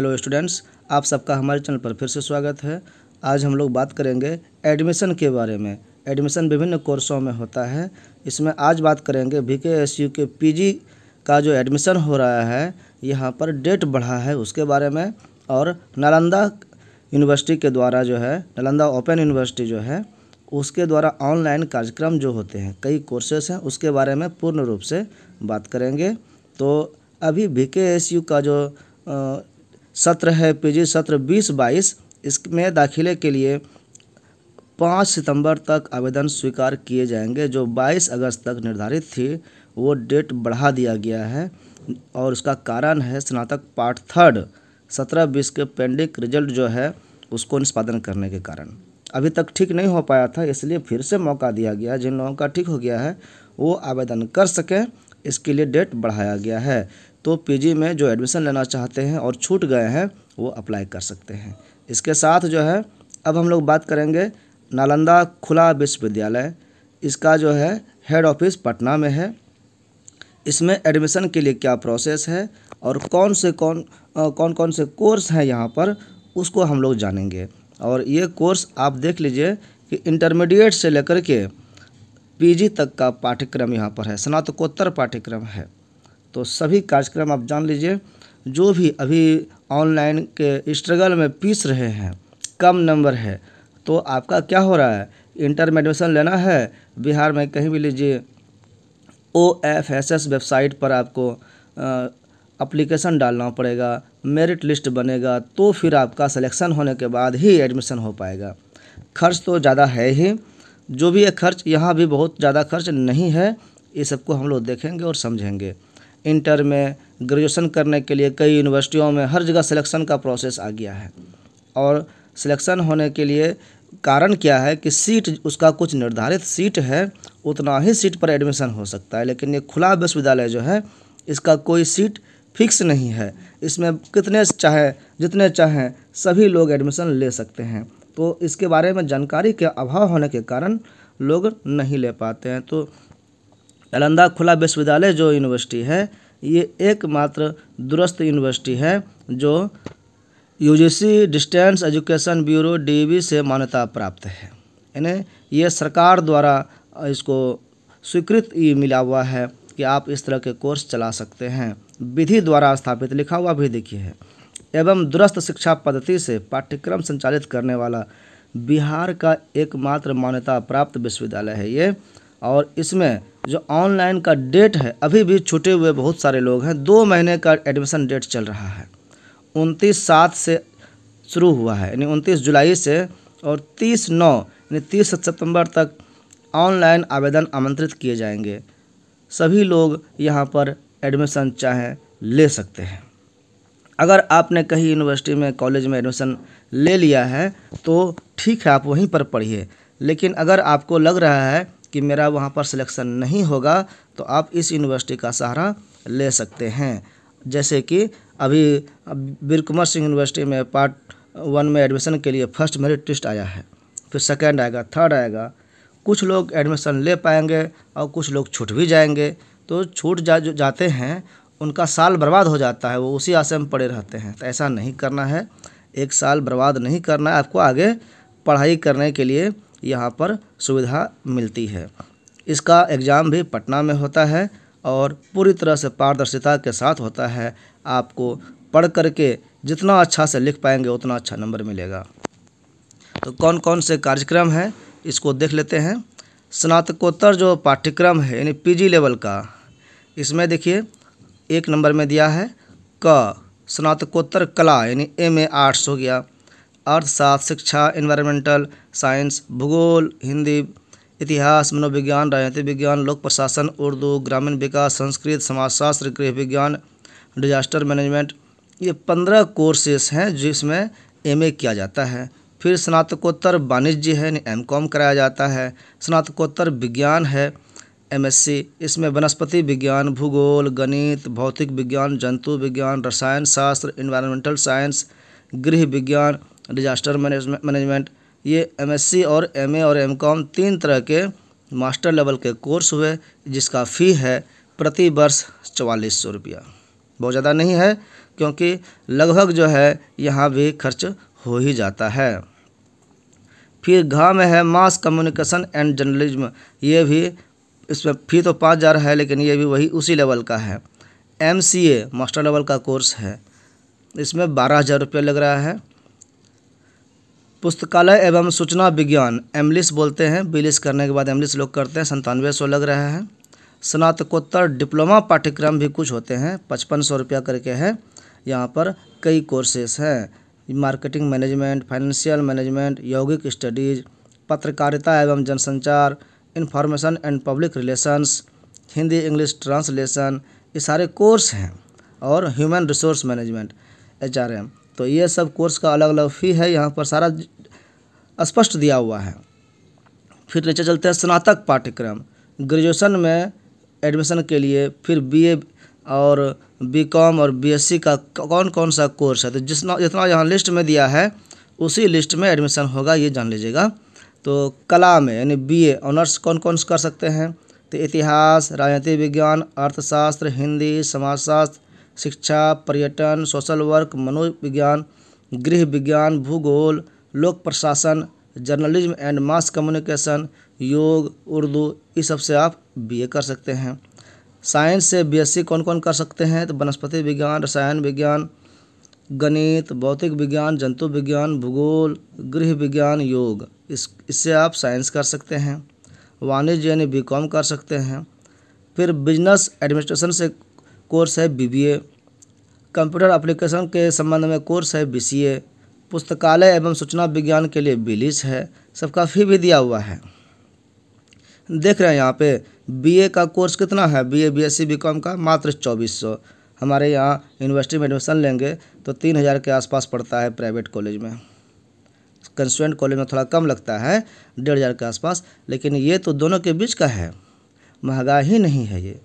hello students आप सबका हमारे चैनल पर फिर से स्वागत है आज हम लोग बात करेंगे एडमिशन के बारे में एडमिशन विभिन्न कोर्सों में होता है इसमें आज बात करेंगे वी के एस यू के पी जी का जो एडमिशन हो रहा है यहाँ पर डेट बढ़ा है उसके बारे में और नालंदा यूनिवर्सिटी के द्वारा जो है नालंदा ओपन यूनिवर्सिटी जो है उसके द्वारा ऑनलाइन कार्यक्रम जो होते हैं कई कोर्सेस हैं उसके बारे में पूर्ण रूप से बात करेंगे तो अभी वी के एस यू का जो सत्र है पीजी सत्र बीस बाईस इसमें दाखिले के लिए पाँच सितंबर तक आवेदन स्वीकार किए जाएंगे जो 22 अगस्त तक निर्धारित थी वो डेट बढ़ा दिया गया है और उसका कारण है स्नातक पार्ट थर्ड सत्रह बीस के पेंडिंग रिजल्ट जो है उसको निष्पादन करने के कारण अभी तक ठीक नहीं हो पाया था इसलिए फिर से मौका दिया गया जिन लोगों का ठीक हो गया है वो आवेदन कर सकें इसके लिए डेट बढ़ाया गया है तो पीजी में जो एडमिशन लेना चाहते हैं और छूट गए हैं वो अप्लाई कर सकते हैं इसके साथ जो है अब हम लोग बात करेंगे नालंदा खुला विश्वविद्यालय इसका जो है हेड ऑफिस पटना में है इसमें एडमिशन के लिए क्या प्रोसेस है और कौन से कौन आ, कौन कौन से कोर्स हैं यहाँ पर उसको हम लोग जानेंगे और ये कोर्स आप देख लीजिए कि इंटरमीडिएट से लेकर के पीजी तक का पाठ्यक्रम यहाँ पर है स्नातकोत्तर पाठ्यक्रम है तो सभी कार्यक्रम आप जान लीजिए जो भी अभी ऑनलाइन के स्ट्रगल में पीस रहे हैं कम नंबर है तो आपका क्या हो रहा है इंटर में एडमिशन लेना है बिहार में कहीं भी लीजिए O F S S website पर आपको अप्लीकेशन डालना पड़ेगा मेरिट लिस्ट बनेगा तो फिर आपका सिलेक्शन होने के बाद ही एडमिशन हो पाएगा खर्च तो ज़्यादा है ही जो भी है खर्च यहाँ भी बहुत ज़्यादा खर्च नहीं है ये सबको हम लोग देखेंगे और समझेंगे इंटर में ग्रेजुएशन करने के लिए कई यूनिवर्सिटियों में हर जगह सिलेक्शन का प्रोसेस आ गया है और सिलेक्शन होने के लिए कारण क्या है कि सीट उसका कुछ निर्धारित सीट है उतना ही सीट पर एडमिशन हो सकता है लेकिन ये खुला विश्वविद्यालय जो है इसका कोई सीट फिक्स नहीं है इसमें कितने चाहे जितने चाहें सभी लोग एडमिशन ले सकते हैं तो इसके बारे में जानकारी के अभाव होने के कारण लोग नहीं ले पाते हैं तो नालंदा खुला विश्वविद्यालय जो यूनिवर्सिटी है ये एकमात्र दुरुस्त यूनिवर्सिटी है जो UGC distance education bureau DEB से मान्यता प्राप्त है यानी ये सरकार द्वारा इसको स्वीकृत मिला हुआ है कि आप इस तरह के कोर्स चला सकते हैं विधि द्वारा स्थापित लिखा हुआ भी देखिए है एवं दुरुस्त शिक्षा पद्धति से पाठ्यक्रम संचालित करने वाला बिहार का एकमात्र मान्यता प्राप्त विश्वविद्यालय है ये और इसमें जो ऑनलाइन का डेट है अभी भी छुटे हुए बहुत सारे लोग हैं दो महीने का एडमिशन डेट चल रहा है उनतीस सात से शुरू हुआ है यानी उनतीस जुलाई से और तीस नौ यानी तीस सितंबर तक ऑनलाइन आवेदन आमंत्रित किए जाएंगे सभी लोग यहाँ पर एडमिशन चाहें ले सकते हैं अगर आपने कहीं यूनिवर्सिटी में कॉलेज में एडमिशन ले लिया है तो ठीक है आप वहीं पर पढ़िए लेकिन अगर आपको लग रहा है कि मेरा वहाँ पर सिलेक्शन नहीं होगा तो आप इस यूनिवर्सिटी का सहारा ले सकते हैं जैसे कि अभी वीर कुमार सिंह यूनिवर्सिटी में पार्ट वन में एडमिशन के लिए फर्स्ट मेरिट लिस्ट आया है फिर सेकेंड आएगा थर्ड आएगा कुछ लोग एडमिशन ले पाएंगे और कुछ लोग छूट भी जाएंगे तो छूट जा जो जाते हैं उनका साल बर्बाद हो जाता है वो उसी आशय में पड़े रहते हैं तो ऐसा नहीं करना है एक साल बर्बाद नहीं करना है आपको आगे पढ़ाई करने के लिए यहाँ पर सुविधा मिलती है इसका एग्ज़ाम भी पटना में होता है और पूरी तरह से पारदर्शिता के साथ होता है आपको पढ़ करके जितना अच्छा से लिख पाएंगे उतना अच्छा नंबर मिलेगा तो कौन कौन से कार्यक्रम हैं इसको देख लेते हैं स्नातकोत्तर जो पाठ्यक्रम है यानी पीजी लेवल का इसमें देखिए एक नंबर में दिया है क स्नातकोत्तर कला यानी एम ए आर्ट्स हो गया अर्थशास्त्र शिक्षा इन्वायरमेंटल साइंस भूगोल हिंदी इतिहास मनोविज्ञान राजनीतिक विज्ञान लोक प्रशासन उर्दू ग्रामीण विकास संस्कृत समाजशास्त्र गृह विज्ञान डिजास्टर मैनेजमेंट ये पंद्रह कोर्सेस हैं जिसमें एमए किया जाता है फिर स्नातकोत्तर वाणिज्य है यानी एम कराया जाता है स्नातकोत्तर विज्ञान है एमएससी इसमें वनस्पति विज्ञान भूगोल गणित भौतिक विज्ञान जंतु विज्ञान रसायन शास्त्र इन्वायरमेंटल साइंस गृह विज्ञान डिज़ास्टर मैनेजमेंट ये एमएससी और एमए और एमकॉम तीन तरह के मास्टर लेवल के कोर्स हुए जिसका फ़ी है प्रति वर्ष चवालीस सौ रुपया बहुत ज़्यादा नहीं है क्योंकि लगभग जो है यहाँ भी खर्च हो ही जाता है फिर घा में है मास कम्युनिकेशन एंड जर्नलिज्म ये भी इसमें फ़ी तो पाँच हज़ार है लेकिन ये भी वही उसी लेवल का है एम मास्टर लेवल का कोर्स है इसमें बारह हज़ार रुपये लग रहा है पुस्तकालय एवं सूचना विज्ञान एमलिस बोलते हैं बिलिस करने के बाद एमलिस लोग करते हैं संतानवे सौ लग रहे हैं स्नातकोत्तर डिप्लोमा पाठ्यक्रम भी कुछ होते हैं पचपन सौ रुपया करके है यहाँ पर कई कोर्सेस हैं मार्केटिंग मैनेजमेंट फाइनेंशियल मैनेजमेंट यौगिक स्टडीज़ पत्रकारिता एवं जनसंचार information and public relations Hindi English translation ये सारे कोर्स हैं और human resource management H R M तो ये सब कोर्स का अलग अलग फ़ी है यहाँ पर सारा स्पष्ट दिया हुआ है फिर नीचे चलते हैं स्नातक पाठ्यक्रम ग्रेजुएशन में एडमिशन के लिए फिर बीए और बीकॉम और बीएससी का कौन कौन सा कोर्स है तो जितना जितना यहाँ लिस्ट में दिया है उसी लिस्ट में एडमिशन होगा ये जान लीजिएगा तो कला में यानी बी ऑनर्स कौन कौन कर सकते हैं तो इतिहास राजनीति विज्ञान अर्थशास्त्र हिंदी समाजशास्त्र शिक्षा पर्यटन सोशल वर्क मनोविज्ञान गृह विज्ञान भूगोल लोक प्रशासन जर्नलिज्म एंड मास कम्युनिकेशन योग उर्दू इस सब से आप बीए कर सकते हैं साइंस से बीएससी कौन कौन कर सकते हैं तो वनस्पति विज्ञान रसायन विज्ञान गणित भौतिक विज्ञान जंतु विज्ञान भूगोल गृह विज्ञान योग इस इससे आप साइंस कर सकते हैं वाणिज्य यानी बी कॉम कर सकते हैं फिर बिजनेस एडमिनिस्ट्रेशन से कोर्स है बीबीए कंप्यूटर एप्लीकेशन के संबंध में कोर्स है बीसीए पुस्तकालय एवं सूचना विज्ञान के लिए बिलिस है सबका फी भी दिया हुआ है देख रहे हैं यहाँ पे बीए का कोर्स कितना है बीए बीएससी बीकॉम का मात्र चौबीस सौ हमारे यहाँ यूनिवर्सिटी में एडमिशन लेंगे तो तीन हज़ार के आसपास पड़ता है प्राइवेट कॉलेज में कंस्टेंट कॉलेज में थोड़ा कम लगता है डेढ़ हज़ार के आसपास लेकिन ये तो दोनों के बीच का है महंगा ही नहीं है ये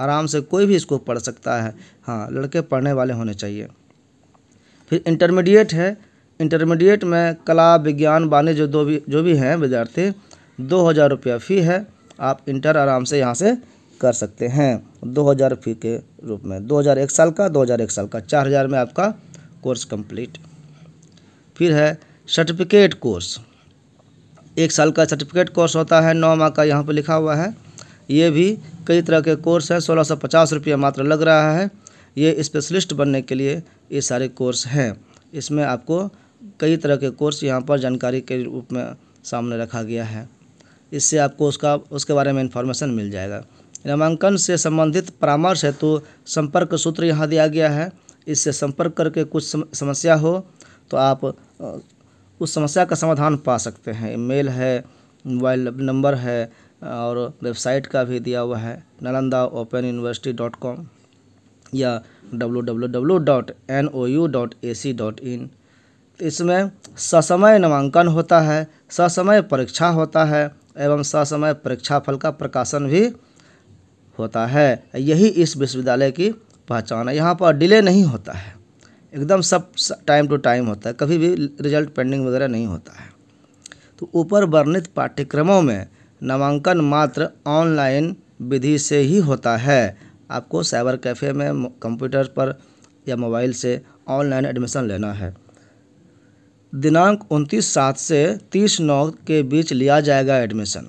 आराम से कोई भी इसको पढ़ सकता है हाँ लड़के पढ़ने वाले होने चाहिए फिर इंटरमीडिएट है इंटरमीडिएट में कला विज्ञान वाणिज्य जो दो भी जो भी हैं विद्यार्थी दो हज़ार रुपया फ़ी है आप इंटर आराम से यहाँ से कर सकते हैं दो हज़ार फी के रूप में दो हज़ार एक साल का दो हज़ार एक साल का चार हज़ार में आपका कोर्स कंप्लीट फिर है सर्टिफिकेट कोर्स एक साल का सर्टिफिकेट कोर्स होता है नौ माह का यहाँ पर लिखा हुआ है ये भी कई तरह के कोर्स हैं सोलह सौ पचास रुपया मात्र लग रहा है ये स्पेशलिस्ट बनने के लिए ये सारे कोर्स हैं इसमें आपको कई तरह के कोर्स यहाँ पर जानकारी के रूप में सामने रखा गया है इससे आपको उसका उसके बारे में इन्फॉर्मेशन मिल जाएगा नामांकन से संबंधित परामर्श है तो संपर्क सूत्र यहाँ दिया गया है इससे संपर्क करके कुछ समस्या हो तो आप उस समस्या का समाधान पा सकते हैं मेल है मोबाइल नंबर है और वेबसाइट का भी दिया हुआ है Nalanda open university dot com या W W W dot N O U dot A C dot in इसमें ससमय नामांकन होता है ससमय परीक्षा होता है एवं ससमय परीक्षा फल का प्रकाशन भी होता है यही इस विश्वविद्यालय की पहचान है यहाँ पर डिले नहीं होता है एकदम सब टाइम टू टाइम होता है कभी भी रिजल्ट पेंडिंग वगैरह नहीं होता है तो ऊपर वर्णित पाठ्यक्रमों में नामांकन मात्र ऑनलाइन विधि से ही होता है आपको साइबर कैफ़े में कंप्यूटर पर या मोबाइल से ऑनलाइन एडमिशन लेना है दिनांक उनतीस सात से तीस नौ के बीच लिया जाएगा एडमिशन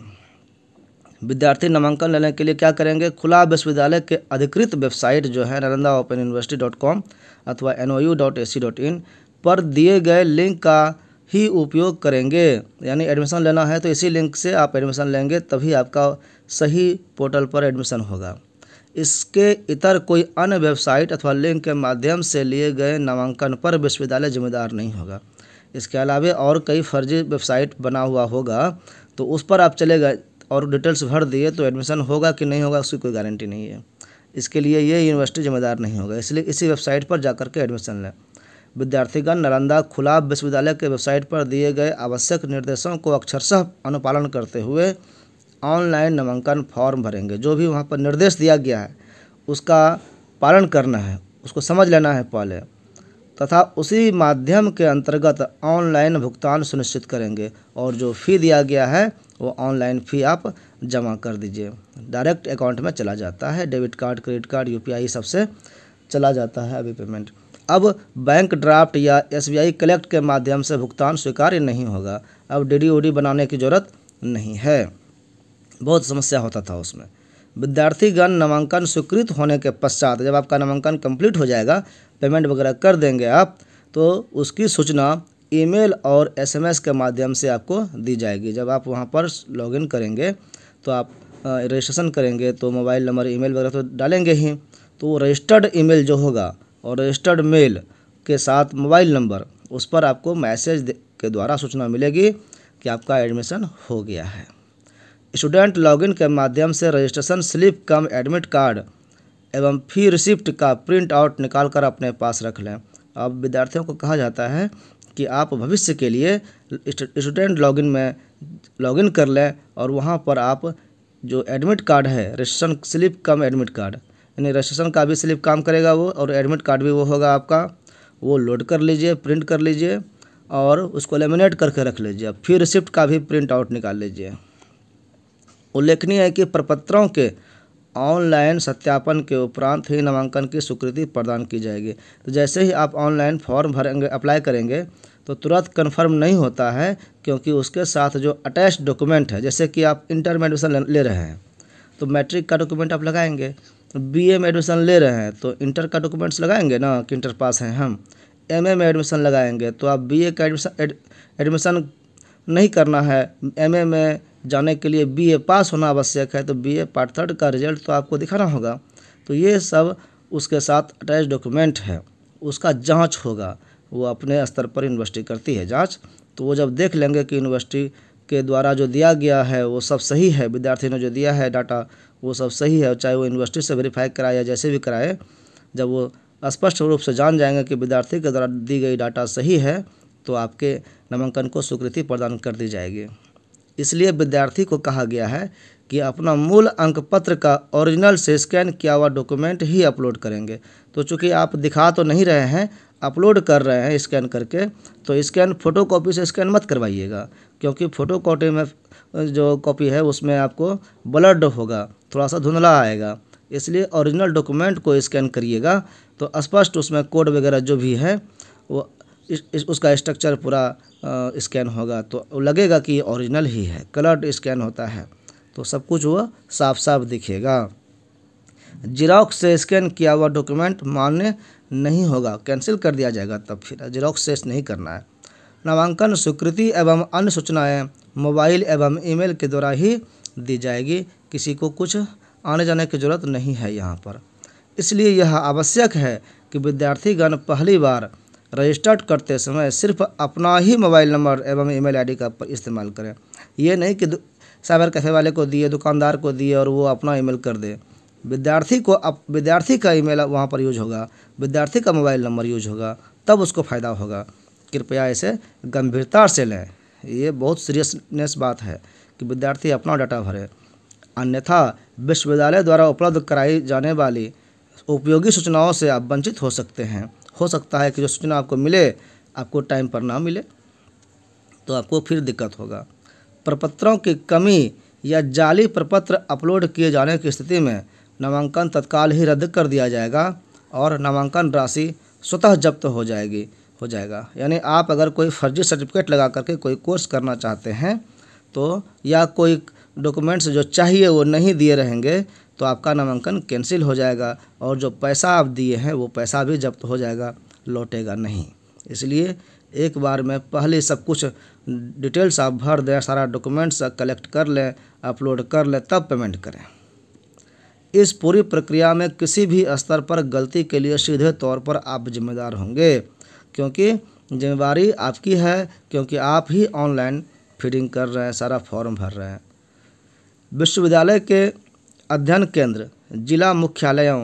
विद्यार्थी नामांकन लेने के लिए क्या करेंगे खुला विश्वविद्यालय के अधिकृत वेबसाइट जो है Nalanda open university dot com अथवा N O U dot A C e dot in पर दिए गए लिंक का ही उपयोग करेंगे यानी एडमिशन लेना है तो इसी लिंक से आप एडमिशन लेंगे तभी आपका सही पोर्टल पर एडमिशन होगा इसके इतर कोई अन्य वेबसाइट अथवा लिंक के माध्यम से लिए गए नामांकन पर विश्वविद्यालय जिम्मेदार नहीं होगा इसके अलावा और कई फर्जी वेबसाइट बना हुआ होगा तो उस पर आप चले गए और डिटेल्स भर दिए तो एडमिशन होगा कि नहीं होगा उसकी कोई गारंटी नहीं है इसके लिए ये यूनिवर्सिटी जिम्मेदार नहीं होगा इसलिए इसी वेबसाइट पर जा के एडमिशन लें विद्यार्थीगण नालंदा खुला विश्वविद्यालय के वेबसाइट पर दिए गए आवश्यक निर्देशों को अक्षरशः अनुपालन करते हुए ऑनलाइन नामांकन फॉर्म भरेंगे जो भी वहाँ पर निर्देश दिया गया है उसका पालन करना है उसको समझ लेना है पहले तथा उसी माध्यम के अंतर्गत ऑनलाइन भुगतान सुनिश्चित करेंगे और जो फ़ी दिया गया है वो ऑनलाइन फ़ी आप जमा कर दीजिए डायरेक्ट अकाउंट में चला जाता है debit card credit card UPI सबसे चला जाता है अभी पेमेंट अब बैंक ड्राफ्ट या एस कलेक्ट के माध्यम से भुगतान स्वीकार्य नहीं होगा अब डी डी बनाने की ज़रूरत नहीं है बहुत समस्या होता था उसमें विद्यार्थीगण नामांकन स्वीकृत होने के पश्चात जब आपका नामांकन कंप्लीट हो जाएगा पेमेंट वगैरह कर देंगे आप तो उसकी सूचना ईमेल और एसएमएस के माध्यम से आपको दी जाएगी जब आप वहाँ पर लॉगिन करेंगे तो आप रजिस्ट्रेशन करेंगे तो मोबाइल नंबर ईमेल वगैरह तो डालेंगे ही तो रजिस्टर्ड ईमेल जो होगा और रजिस्टर्ड मेल के साथ मोबाइल नंबर उस पर आपको मैसेज के द्वारा सूचना मिलेगी कि आपका एडमिशन हो गया है स्टूडेंट लॉगिन के माध्यम से registration slip cum admit card एवं फी रिसिप्ट का प्रिंट आउट निकाल कर अपने पास रख लें अब विद्यार्थियों को कहा जाता है कि आप भविष्य के लिए स्टूडेंट लॉगिन में लॉगिन कर लें और वहाँ पर आप जो एडमिट कार्ड है registration slip cum admit card यानी रजिस्ट्रेशन का भी स्लिप काम करेगा वो और एडमिट कार्ड भी वो होगा आपका वो लोड कर लीजिए प्रिंट कर लीजिए और उसको लेमिनेट करके रख लीजिए फिर रिसिप्ट का भी प्रिंट आउट निकाल लीजिए उल्लेखनीय है कि प्रपत्रों के ऑनलाइन सत्यापन के उपरांत ही नामांकन की स्वीकृति प्रदान की जाएगी तो जैसे ही आप ऑनलाइन फॉर्म भरेंगे अप्लाई करेंगे तो तुरंत कन्फर्म नहीं होता है क्योंकि उसके साथ जो अटैच डॉक्यूमेंट है जैसे कि आप इंटर में एडमिशन ले रहे हैं तो मैट्रिक का डॉक्यूमेंट आप लगाएंगे बी ए में एडमिशन ले रहे हैं तो इंटर का डॉक्यूमेंट्स लगाएंगे ना कि इंटर पास हैं हम एम ए में एडमिशन लगाएंगे तो आप बी ए का एडमिशन एडमिशन नहीं करना है एम ए में जाने के लिए बी ए पास होना आवश्यक है तो बी ए पार्ट थर्ड का रिजल्ट तो आपको दिखाना होगा तो ये सब उसके साथ अटैच डॉक्यूमेंट है उसका जाँच होगा वो अपने स्तर पर यूनिवर्सिटी करती है जाँच तो वो जब देख लेंगे कि यूनिवर्सिटी के द्वारा जो दिया गया है वो सब सही है विद्यार्थी ने जो दिया है डाटा वो सब सही है चाहे वो यूनिवर्सिटी से वेरीफाई कराए या जैसे भी कराए जब वो स्पष्ट रूप से जान जाएंगे कि विद्यार्थी के द्वारा दी गई डाटा सही है तो आपके नामांकन को स्वीकृति प्रदान कर दी जाएगी इसलिए विद्यार्थी को कहा गया है कि अपना मूल अंक पत्र का ओरिजिनल से स्कैन किया हुआ डॉक्यूमेंट ही अपलोड करेंगे तो चूँकि आप दिखा तो नहीं रहे हैं अपलोड कर रहे हैं स्कैन करके तो स्कैन फ़ोटो से स्कैन मत करवाइएगा क्योंकि फ़ोटो में जो कॉपी है उसमें आपको ब्लड होगा थोड़ा सा धुंधला आएगा इसलिए ओरिजिनल डॉक्यूमेंट को स्कैन करिएगा तो स्पष्ट उसमें कोड वगैरह जो भी है वो इस, इस, उसका स्ट्रक्चर पूरा स्कैन होगा तो लगेगा कि ओरिजिनल ही है कलर्ड स्कैन होता है तो सब कुछ वह साफ साफ दिखेगा जिराक्स से स्कैन किया हुआ डॉक्यूमेंट मान्य नहीं होगा कैंसिल कर दिया जाएगा तब फिर जिराक्स से नहीं करना है नामांकन स्वीकृति एवं अन्य सूचनाएं मोबाइल एवं ईमेल के द्वारा ही दी जाएगी किसी को कुछ आने जाने की जरूरत नहीं है यहाँ पर इसलिए यह आवश्यक है कि विद्यार्थीगण पहली बार रजिस्टर्ड करते समय सिर्फ अपना ही मोबाइल नंबर एवं ईमेल आईडी का इस्तेमाल करें ये नहीं कि साइबर कैफ़े वाले को दिए दुकानदार को दिए और वो अपना ईमेल कर दे विद्यार्थी को अप विद्यार्थी का ईमेल वहाँ पर यूज होगा विद्यार्थी का मोबाइल नंबर यूज होगा तब उसको फ़ायदा होगा कृपया इसे गंभीरता से लें ये बहुत सीरियसनेस बात है कि विद्यार्थी अपना डाटा भरे अन्यथा विश्वविद्यालय द्वारा उपलब्ध कराई जाने वाली उपयोगी सूचनाओं से आप वंचित हो सकते हैं हो सकता है कि जो सूचना आपको मिले आपको टाइम पर ना मिले तो आपको फिर दिक्कत होगा प्रपत्रों की कमी या जाली प्रपत्र अपलोड किए जाने की स्थिति में नामांकन तत्काल ही रद्द कर दिया जाएगा और नामांकन राशि स्वतः जब्त हो जाएगी हो जाएगा यानी आप अगर कोई फर्जी सर्टिफिकेट लगा करके कोई कोर्स करना चाहते हैं तो या कोई डॉक्यूमेंट्स जो चाहिए वो नहीं दिए रहेंगे तो आपका नामांकन कैंसिल हो जाएगा और जो पैसा आप दिए हैं वो पैसा भी जब्त हो जाएगा लौटेगा नहीं इसलिए एक बार में पहले सब कुछ डिटेल्स आप भर दें सारा डॉक्यूमेंट्स कलेक्ट कर लें अपलोड कर लें तब पेमेंट करें इस पूरी प्रक्रिया में किसी भी स्तर पर गलती के लिए सीधे तौर पर आप जिम्मेदार होंगे क्योंकि जिम्मेवारी आपकी है क्योंकि आप ही ऑनलाइन फीडिंग कर रहे हैं सारा फॉर्म भर रहे हैं विश्वविद्यालय के अध्ययन केंद्र जिला मुख्यालयों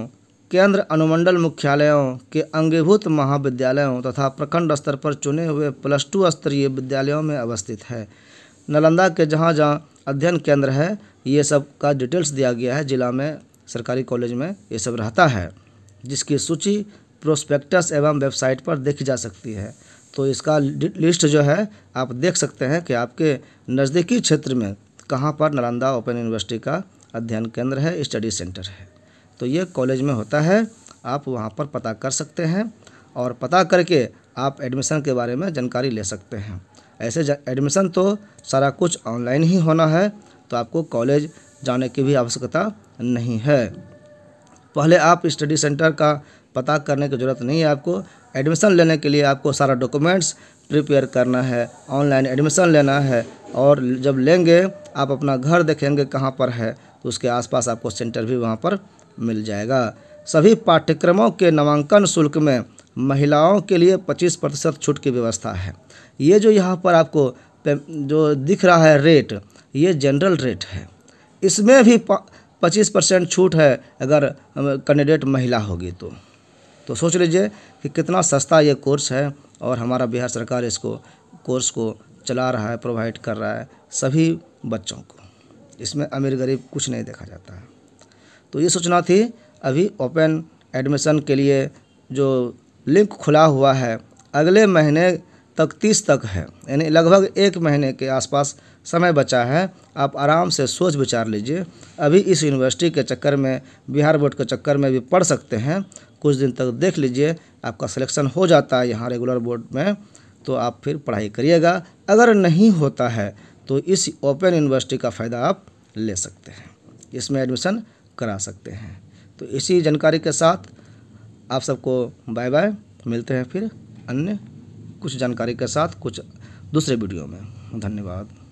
केंद्र अनुमंडल मुख्यालयों के अंगीभूत महाविद्यालयों तथा प्रखंड स्तर पर चुने हुए प्लस टू स्तरीय विद्यालयों में अवस्थित है नालंदा के जहाँ जहाँ अध्ययन केंद्र है ये सब का डिटेल्स दिया गया है जिला में सरकारी कॉलेज में ये सब रहता है जिसकी सूची प्रोस्पेक्टस एवं वेबसाइट पर देखी जा सकती है तो इसका लिस्ट जो है आप देख सकते हैं कि आपके नज़दीकी क्षेत्र में कहाँ पर नालंदा ओपन यूनिवर्सिटी का अध्ययन केंद्र है स्टडी सेंटर है तो ये कॉलेज में होता है आप वहाँ पर पता कर सकते हैं और पता करके आप एडमिशन के बारे में जानकारी ले सकते हैं ऐसे एडमिशन तो सारा कुछ ऑनलाइन ही होना है तो आपको कॉलेज जाने की भी आवश्यकता नहीं है पहले आप स्टडी सेंटर का पता करने की ज़रूरत नहीं है आपको एडमिशन लेने के लिए आपको सारा डॉक्यूमेंट्स प्रिपेयर करना है ऑनलाइन एडमिशन लेना है और जब लेंगे आप अपना घर देखेंगे कहाँ पर है तो उसके आसपास आपको सेंटर भी वहाँ पर मिल जाएगा सभी पाठ्यक्रमों के नामांकन शुल्क में महिलाओं के लिए 25 प्रतिशत छूट की व्यवस्था है ये जो यहाँ पर आपको जो दिख रहा है रेट ये जनरल रेट है इसमें भी पच्चीस परसेंट छूट है अगर कैंडिडेट महिला होगी तो तो सोच लीजिए कि कितना सस्ता ये कोर्स है और हमारा बिहार सरकार इसको कोर्स को चला रहा है प्रोवाइड कर रहा है सभी बच्चों को इसमें अमीर गरीब कुछ नहीं देखा जाता है तो ये सूचना थी अभी ओपन एडमिशन के लिए जो लिंक खुला हुआ है अगले महीने तक तीस तक है यानी लगभग एक महीने के आसपास समय बचा है आप आराम से सोच विचार लीजिए अभी इस यूनिवर्सिटी के चक्कर में बिहार बोर्ड के चक्कर में भी पढ़ सकते हैं कुछ दिन तक देख लीजिए आपका सिलेक्शन हो जाता है यहाँ रेगुलर बोर्ड में तो आप फिर पढ़ाई करिएगा अगर नहीं होता है तो इस ओपन यूनिवर्सिटी का फ़ायदा आप ले सकते हैं इसमें एडमिशन करा सकते हैं तो इसी जानकारी के साथ आप सबको बाय बाय मिलते हैं फिर अन्य कुछ जानकारी के साथ कुछ दूसरे वीडियो में धन्यवाद